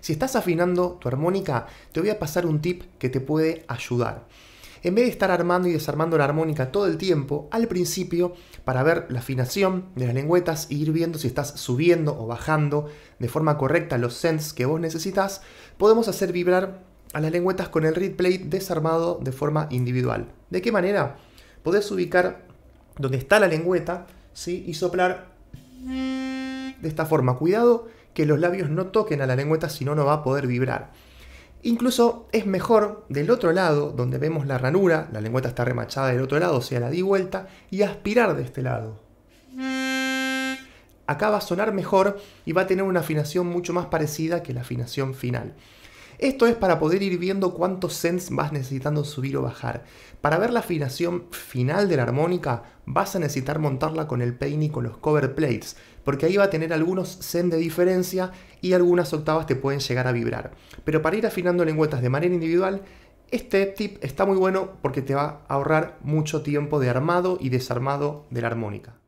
Si estás afinando tu armónica, te voy a pasar un tip que te puede ayudar. En vez de estar armando y desarmando la armónica todo el tiempo, al principio, para ver la afinación de las lengüetas e ir viendo si estás subiendo o bajando de forma correcta los cents que vos necesitas, podemos hacer vibrar a las lengüetas con el reed plate desarmado de forma individual. ¿De qué manera? Podés ubicar donde está la lengüeta ¿sí? y soplar de esta forma. Cuidado que los labios no toquen a la lengüeta, si no, no va a poder vibrar. Incluso es mejor del otro lado, donde vemos la ranura, la lengüeta está remachada del otro lado, o sea, la di vuelta, y aspirar de este lado. Acá va a sonar mejor y va a tener una afinación mucho más parecida que la afinación final. Esto es para poder ir viendo cuántos cents vas necesitando subir o bajar. Para ver la afinación final de la armónica, vas a necesitar montarla con el pain y con los cover plates, porque ahí va a tener algunos cents de diferencia y algunas octavas te pueden llegar a vibrar. Pero para ir afinando lengüetas de manera individual, este tip está muy bueno porque te va a ahorrar mucho tiempo de armado y desarmado de la armónica.